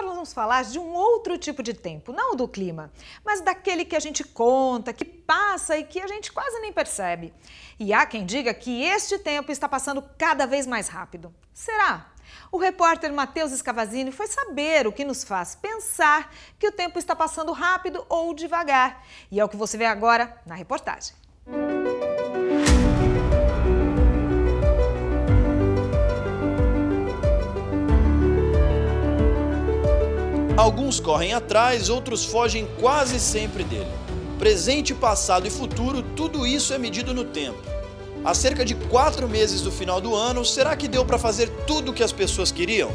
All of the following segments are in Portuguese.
Agora vamos falar de um outro tipo de tempo, não o do clima, mas daquele que a gente conta, que passa e que a gente quase nem percebe. E há quem diga que este tempo está passando cada vez mais rápido. Será? O repórter Matheus Escavazini foi saber o que nos faz pensar que o tempo está passando rápido ou devagar. E é o que você vê agora na reportagem. Música Alguns correm atrás, outros fogem quase sempre dele. Presente, passado e futuro, tudo isso é medido no tempo. Há cerca de quatro meses do final do ano, será que deu para fazer tudo o que as pessoas queriam?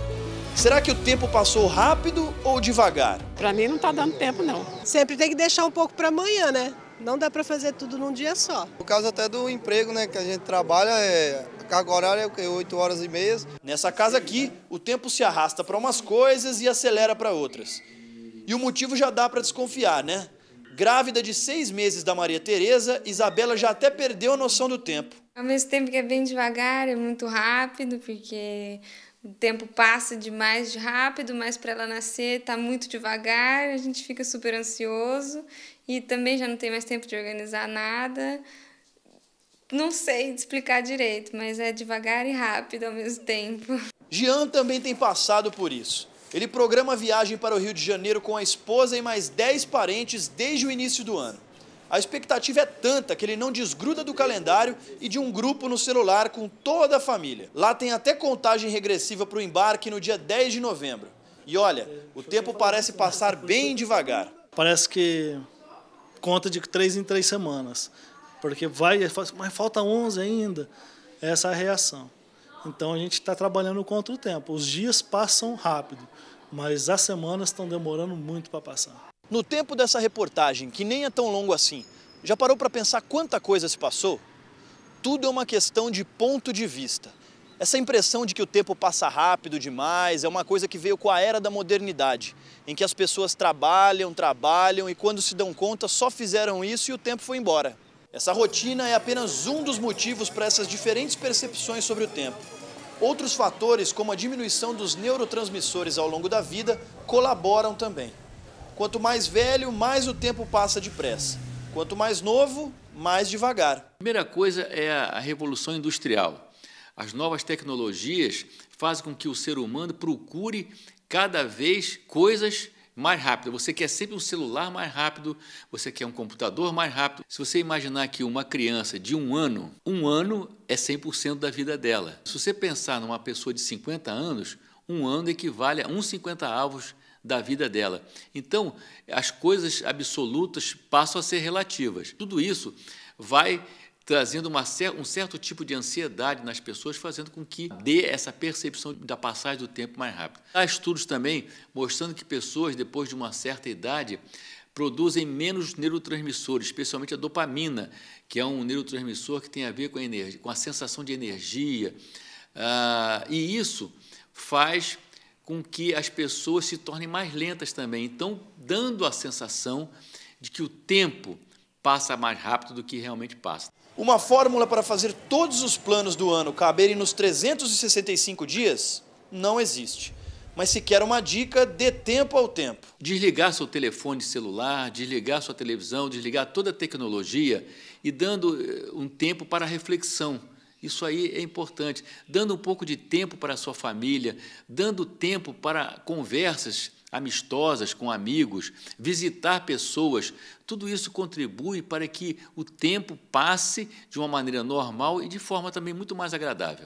Será que o tempo passou rápido ou devagar? Para mim não está dando tempo, não. Sempre tem que deixar um pouco para amanhã, né? Não dá para fazer tudo num dia só. Por causa até do emprego né, que a gente trabalha, é, a carga horária é o quê? 8 horas e meia. Nessa casa aqui, o tempo se arrasta para umas coisas e acelera para outras. E o motivo já dá para desconfiar, né? Grávida de seis meses da Maria Tereza, Isabela já até perdeu a noção do tempo. Ao mesmo tempo que é bem devagar, é muito rápido, porque o tempo passa demais rápido, mas para ela nascer está muito devagar, a gente fica super ansioso e também já não tem mais tempo de organizar nada. Não sei explicar direito, mas é devagar e rápido ao mesmo tempo. Jean também tem passado por isso. Ele programa viagem para o Rio de Janeiro com a esposa e mais 10 parentes desde o início do ano. A expectativa é tanta que ele não desgruda do calendário e de um grupo no celular com toda a família. Lá tem até contagem regressiva para o embarque no dia 10 de novembro. E olha, o tempo parece passar bem devagar. Parece que conta de três em três semanas, porque vai, mas falta 11 ainda. Essa é a reação. Então a gente está trabalhando contra o tempo. Os dias passam rápido, mas as semanas estão demorando muito para passar. No tempo dessa reportagem, que nem é tão longo assim, já parou para pensar quanta coisa se passou? Tudo é uma questão de ponto de vista. Essa impressão de que o tempo passa rápido demais é uma coisa que veio com a era da modernidade, em que as pessoas trabalham, trabalham e quando se dão conta só fizeram isso e o tempo foi embora. Essa rotina é apenas um dos motivos para essas diferentes percepções sobre o tempo. Outros fatores, como a diminuição dos neurotransmissores ao longo da vida, colaboram também. Quanto mais velho, mais o tempo passa depressa. Quanto mais novo, mais devagar. A primeira coisa é a revolução industrial. As novas tecnologias fazem com que o ser humano procure cada vez coisas mais rápido. Você quer sempre um celular mais rápido, você quer um computador mais rápido. Se você imaginar que uma criança de um ano, um ano é 100% da vida dela. Se você pensar numa pessoa de 50 anos, um ano equivale a 50 avos da vida dela. Então, as coisas absolutas passam a ser relativas. Tudo isso vai trazendo uma, um certo tipo de ansiedade nas pessoas, fazendo com que dê essa percepção da passagem do tempo mais rápido. Há estudos também mostrando que pessoas, depois de uma certa idade, produzem menos neurotransmissores, especialmente a dopamina, que é um neurotransmissor que tem a ver com a, energia, com a sensação de energia. Ah, e isso faz com que as pessoas se tornem mais lentas também. Então, dando a sensação de que o tempo passa mais rápido do que realmente passa. Uma fórmula para fazer todos os planos do ano caberem nos 365 dias não existe. Mas se quer uma dica, dê tempo ao tempo. Desligar seu telefone celular, desligar sua televisão, desligar toda a tecnologia e dando eh, um tempo para reflexão isso aí é importante. Dando um pouco de tempo para a sua família, dando tempo para conversas amistosas com amigos, visitar pessoas, tudo isso contribui para que o tempo passe de uma maneira normal e de forma também muito mais agradável.